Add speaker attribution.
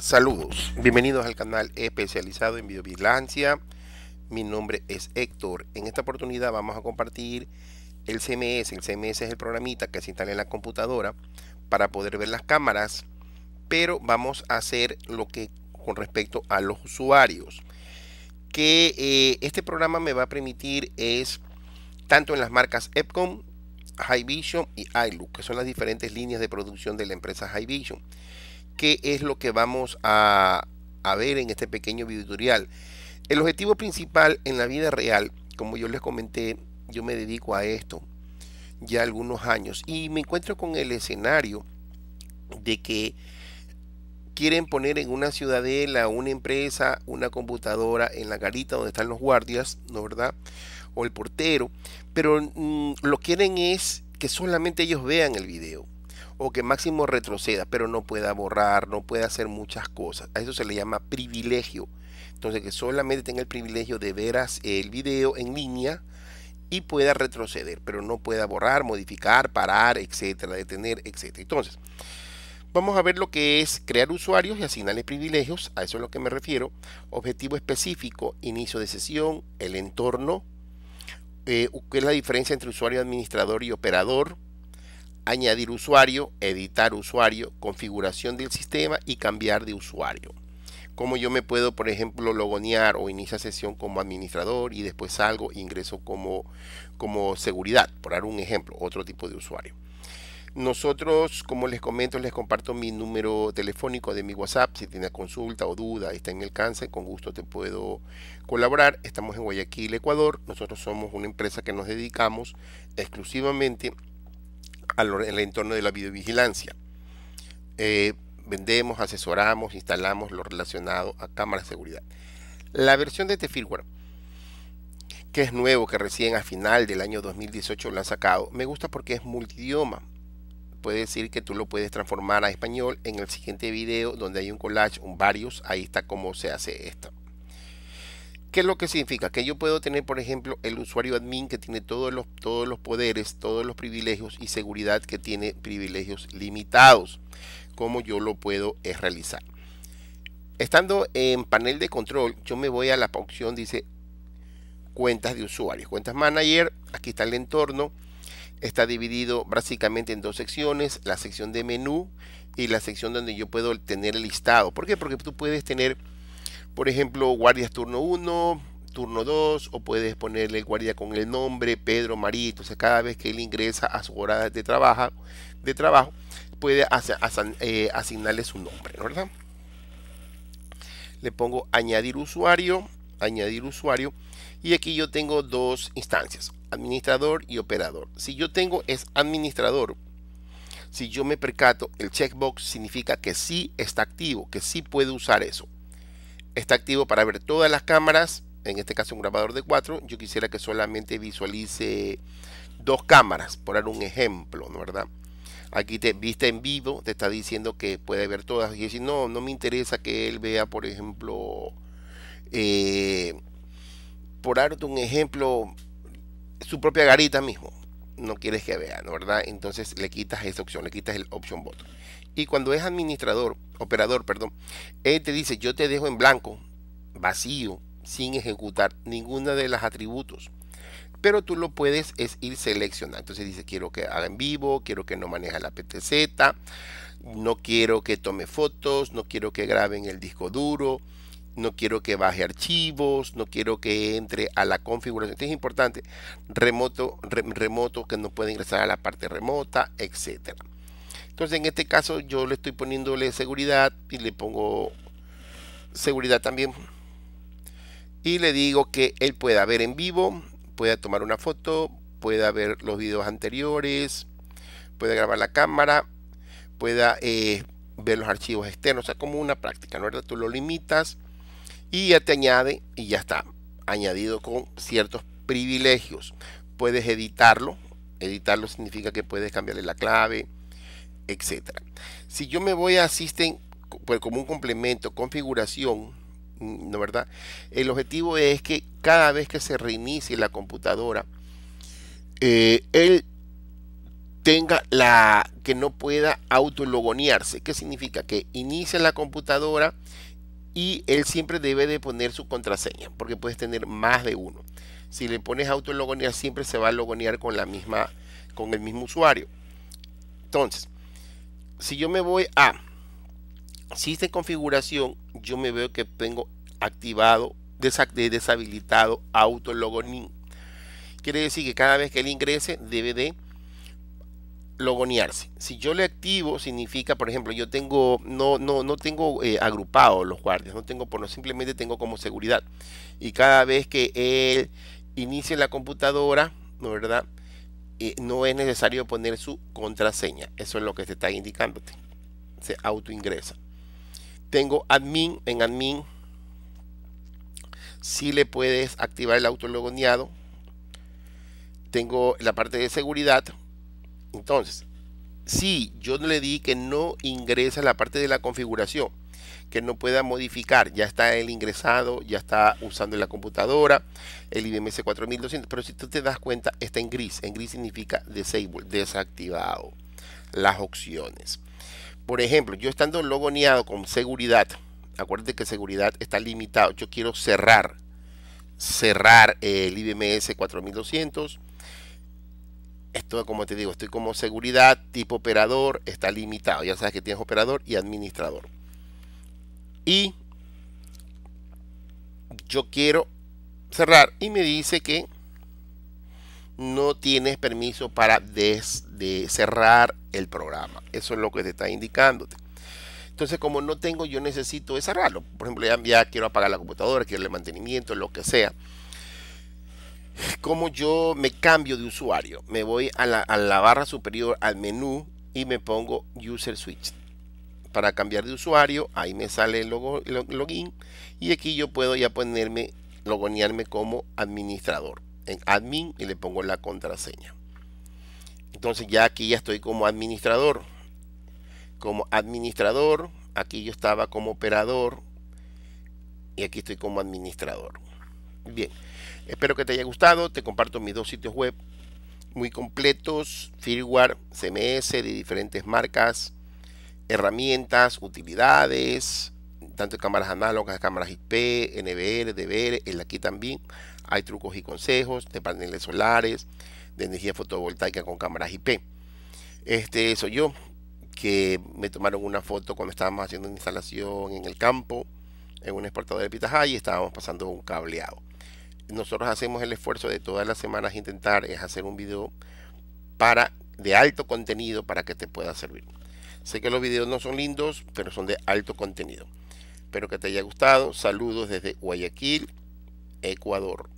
Speaker 1: Saludos, bienvenidos al canal especializado en videovigilancia. Mi nombre es Héctor. En esta oportunidad vamos a compartir el CMS. El CMS es el programita que se instala en la computadora para poder ver las cámaras, pero vamos a hacer lo que con respecto a los usuarios. Que eh, este programa me va a permitir es tanto en las marcas Epcom, High Vision y iLook, que son las diferentes líneas de producción de la empresa High Vision qué es lo que vamos a, ver en este pequeño video tutorial El objetivo principal en la vida real, como yo les comenté, yo me dedico a esto ya algunos años y me encuentro con el escenario de que quieren poner en una ciudadela, una empresa, una computadora en la garita donde están los guardias, ¿no verdad? O el portero, pero mm, lo quieren es que solamente ellos vean el video o que máximo retroceda, pero no pueda borrar, no pueda hacer muchas cosas. A eso se le llama privilegio. Entonces que solamente tenga el privilegio de ver el video en línea y pueda retroceder, pero no pueda borrar, modificar, parar, etcétera, detener, etcétera. Entonces, Vamos a ver lo que es crear usuarios y asignarle privilegios, a eso es lo que me refiero, objetivo específico, inicio de sesión, el entorno, eh, qué es la diferencia entre usuario administrador y operador, añadir usuario, editar usuario, configuración del sistema y cambiar de usuario. Como yo me puedo, por ejemplo, logonear o iniciar sesión como administrador y después salgo ingreso como, como seguridad, por dar un ejemplo, otro tipo de usuario. Nosotros, como les comento, les comparto mi número telefónico de mi WhatsApp. Si tiene consulta o duda, está en el alcance, con gusto te puedo colaborar. Estamos en Guayaquil, Ecuador. Nosotros somos una empresa que nos dedicamos exclusivamente al, el entorno de la videovigilancia. Eh, vendemos, asesoramos, instalamos lo relacionado a cámaras de seguridad. La versión de este firmware, que es nuevo, que recién a final del año 2018 lo han sacado, me gusta porque es multidioma. Puede decir que tú lo puedes transformar a español en el siguiente vídeo donde hay un collage, un varios, ahí está cómo se hace esto. ¿Qué es lo que significa? Que yo puedo tener, por ejemplo, el usuario admin que tiene todos los, todos los poderes, todos los privilegios y seguridad que tiene privilegios limitados. ¿Cómo yo lo puedo eh, realizar? Estando en panel de control, yo me voy a la opción, dice cuentas de usuarios, cuentas manager, aquí está el entorno, está dividido básicamente en dos secciones, la sección de menú y la sección donde yo puedo tener el listado. ¿Por qué? Porque tú puedes tener por ejemplo, guardias turno 1, turno 2, o puedes ponerle guardia con el nombre Pedro O sea, cada vez que él ingresa a su hora de, de trabajo, puede eh, asignarle su nombre, ¿verdad? Le pongo añadir usuario, añadir usuario, y aquí yo tengo dos instancias, administrador y operador. Si yo tengo es administrador, si yo me percato, el checkbox significa que sí está activo, que sí puede usar eso está activo para ver todas las cámaras, en este caso un grabador de cuatro. yo quisiera que solamente visualice dos cámaras, por dar un ejemplo, ¿no verdad? Aquí te viste en vivo, te está diciendo que puede ver todas. Y si no, no me interesa que él vea, por ejemplo, eh, por darte un ejemplo, su propia garita mismo. No quieres que vea, ¿no verdad? Entonces le quitas esa opción, le quitas el option bot. Y cuando es administrador, operador, perdón, él te dice, yo te dejo en blanco, vacío, sin ejecutar ninguna de las atributos. Pero tú lo puedes es ir seleccionando. Entonces dice, quiero que haga en vivo, quiero que no maneje la PTZ, no quiero que tome fotos, no quiero que grabe el disco duro, no quiero que baje archivos, no quiero que entre a la configuración. es importante. Remoto, remoto que no puede ingresar a la parte remota, etcétera. Entonces en este caso yo le estoy poniéndole seguridad y le pongo seguridad también. Y le digo que él pueda ver en vivo, pueda tomar una foto, pueda ver los videos anteriores, pueda grabar la cámara, pueda eh, ver los archivos externos, o sea, como una práctica, ¿no verdad? Tú lo limitas y ya te añade y ya está, añadido con ciertos privilegios. Puedes editarlo, editarlo significa que puedes cambiarle la clave, etcétera Si yo me voy a asisten pues, como un complemento, configuración, mm, ¿no verdad? El objetivo es que cada vez que se reinicie la computadora, eh, él tenga la que no pueda autologonearse. ¿Qué significa? Que inicia la computadora y él siempre debe de poner su contraseña, porque puedes tener más de uno. Si le pones autologonear, siempre se va a logonear con la misma, con el mismo usuario. Entonces, si yo me voy a si esta configuración, yo me veo que tengo activado, deshabilitado auto login. Quiere decir que cada vez que él ingrese debe de logonearse. Si yo le activo, significa, por ejemplo, yo tengo, no, no, no tengo eh, agrupado los guardias, no tengo por no, simplemente tengo como seguridad. Y cada vez que él inicie la computadora, verdad? no es necesario poner su contraseña. Eso es lo que te está indicándote. Se auto ingresa Tengo admin. En admin si le puedes activar el auto logoneado Tengo la parte de seguridad. Entonces, si yo le di que no ingresa la parte de la configuración, que no pueda modificar. Ya está el ingresado, ya está usando en la computadora el IBMS 4200, pero si tú te das cuenta, está en gris. En gris significa desactivado. Las opciones. Por ejemplo, yo estando logoneado con seguridad, acuérdate que seguridad está limitado. Yo quiero cerrar, cerrar el IBMS 4200 esto como te digo, estoy como seguridad, tipo operador, está limitado. Ya sabes que tienes operador y administrador. Y yo quiero cerrar y me dice que no tienes permiso para cerrar el programa. Eso es lo que te está indicándote. Entonces, como no tengo, yo necesito cerrarlo. Por ejemplo, ya, quiero apagar la computadora, quiero el mantenimiento, lo que sea. Como yo me cambio de usuario, me voy a la barra superior al menú y me pongo User Switch para cambiar de usuario, ahí me sale el logo, login y aquí yo puedo ya ponerme, logonearme como administrador. En admin y le pongo la contraseña. Entonces ya aquí ya estoy como administrador. Como administrador, aquí yo estaba como operador y aquí estoy como administrador. Bien, espero que te haya gustado, te comparto mis dos sitios web muy completos, firmware, CMS de diferentes marcas herramientas, utilidades, tanto cámaras análogas, cámaras IP, NVR, DVR, la aquí también hay trucos y consejos de paneles solares, de energía fotovoltaica con cámaras IP. Este soy yo, que me tomaron una foto cuando estábamos haciendo una instalación en el campo, en un exportador de Pitahaya y estábamos pasando un cableado. Nosotros hacemos el esfuerzo de todas las semanas intentar es hacer un video para de alto contenido para que te pueda servir. Sé que los videos no son lindos, pero son de alto contenido. Espero que te haya gustado. Saludos desde Guayaquil, Ecuador.